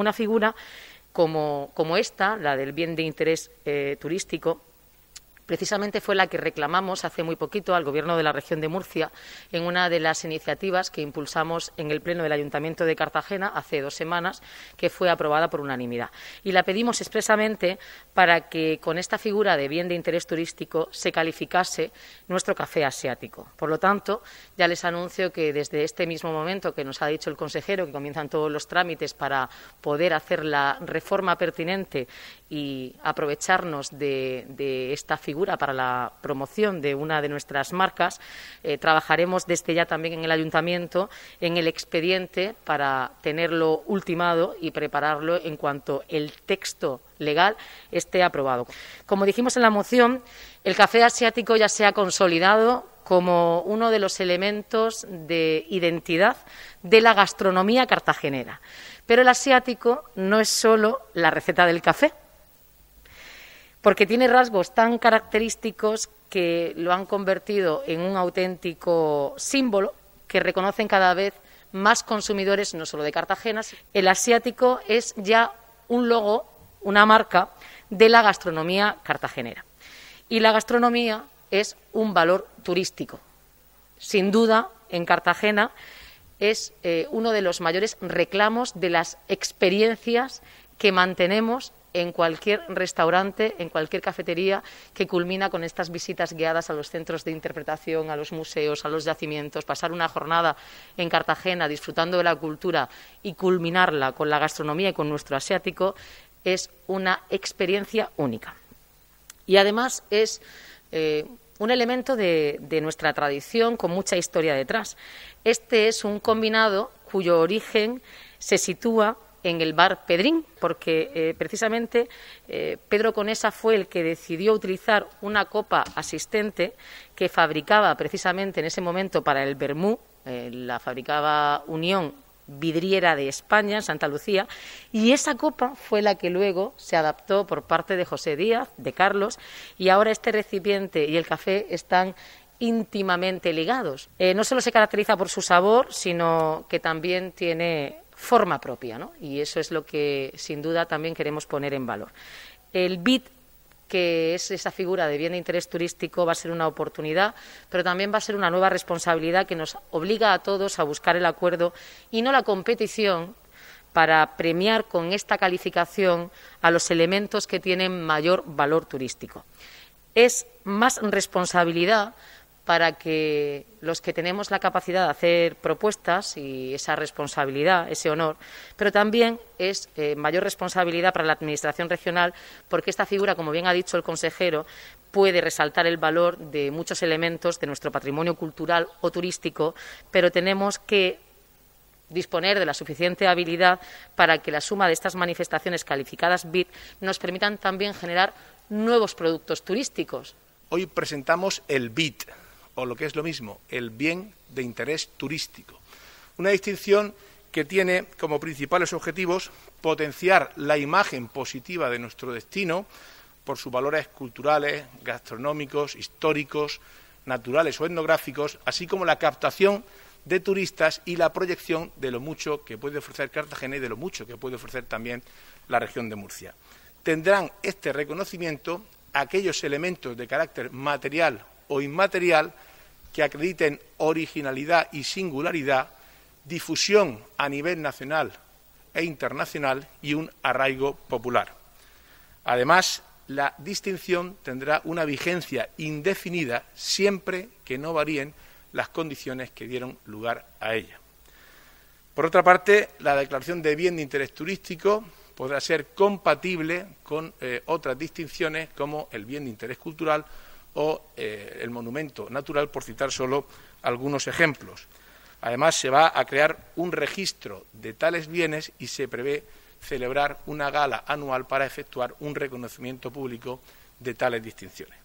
una figura como, esta, la del bien de interés eh, turístico, precisamente fue la que reclamamos hace muy poquito al Gobierno de la región de Murcia en una de las iniciativas que impulsamos en el Pleno del Ayuntamiento de Cartagena hace dos semanas, que fue aprobada por unanimidad. Y la pedimos expresamente para que con esta figura de bien de interés turístico se calificase nuestro café asiático. Por lo tanto, ya les anuncio que desde este mismo momento que nos ha dicho el consejero que comienzan todos los trámites para poder hacer la reforma pertinente y aprovecharnos de, de esta figura para la promoción de una de nuestras marcas. Eh, trabajaremos desde ya también en el ayuntamiento en el expediente para tenerlo ultimado y prepararlo en cuanto el texto legal esté aprobado. Como dijimos en la moción, el café asiático ya se ha consolidado como uno de los elementos de identidad de la gastronomía cartagenera. Pero el asiático no es solo la receta del café, porque tiene rasgos tan característicos que lo han convertido en un auténtico símbolo que reconocen cada vez más consumidores, no solo de Cartagena. El asiático es ya un logo, una marca de la gastronomía cartagenera. Y la gastronomía es un valor turístico. Sin duda, en Cartagena es eh, uno de los mayores reclamos de las experiencias que mantenemos en cualquier restaurante, en cualquier cafetería, que culmina con estas visitas guiadas a los centros de interpretación, a los museos, a los yacimientos, pasar una jornada en Cartagena disfrutando de la cultura y culminarla con la gastronomía y con nuestro asiático, es una experiencia única. Y además es eh, un elemento de nuestra tradición con mucha historia detrás. Este es un combinado cuyo origen se sitúa en el bar Pedrín, porque eh, precisamente eh, Pedro Conesa fue el que decidió utilizar una copa asistente que fabricaba precisamente en ese momento para el Bermú, eh, la fabricaba Unión vidriera de España, en Santa Lucía, y esa copa fue la que luego se adaptó por parte de José Díaz, de Carlos, y ahora este recipiente y el café están íntimamente ligados. no solo se caracteriza por su sabor, sino que también tiene forma propia, ¿no? Y eso es lo que sin duda también queremos poner en valor. El BIT que es esa figura de bien de interés turístico va a ser una oportunidad, pero también va a ser una nueva responsabilidad que nos obliga a todos a buscar el acuerdo y no la competición para premiar con esta calificación a los elementos que tienen mayor valor turístico. Es más responsabilidad para que los que tenemos la capacidad de hacer propuestas y esa responsabilidad, ese honor, pero también es eh, mayor responsabilidad para la Administración regional, porque esta figura, como bien ha dicho el consejero, puede resaltar el valor de muchos elementos de nuestro patrimonio cultural o turístico, pero tenemos que disponer de la suficiente habilidad para que la suma de estas manifestaciones calificadas BIT nos permitan también generar nuevos productos turísticos. Hoy presentamos el BIT, o lo que es lo mismo, el bien de interés turístico. Una distinción que tiene como principales objetivos potenciar la imagen positiva de nuestro destino por sus valores culturales, gastronómicos, históricos, naturales o etnográficos, así como la captación de turistas y la proyección de lo mucho que puede ofrecer Cartagena y de lo mucho que puede ofrecer también la región de Murcia. Tendrán este reconocimiento aquellos elementos de carácter material o inmaterial que acrediten originalidad y singularidad, difusión a nivel nacional e internacional y un arraigo popular. Además, la distinción tendrá una vigencia indefinida siempre que no varíen las condiciones que dieron lugar a ella. Por otra parte, la declaración de bien de interés turístico podrá ser compatible con eh, otras distinciones como el bien de interés cultural o eh, el monumento natural, por citar solo algunos ejemplos. Además, se va a crear un registro de tales bienes y se prevé celebrar una gala anual para efectuar un reconocimiento público de tales distinciones.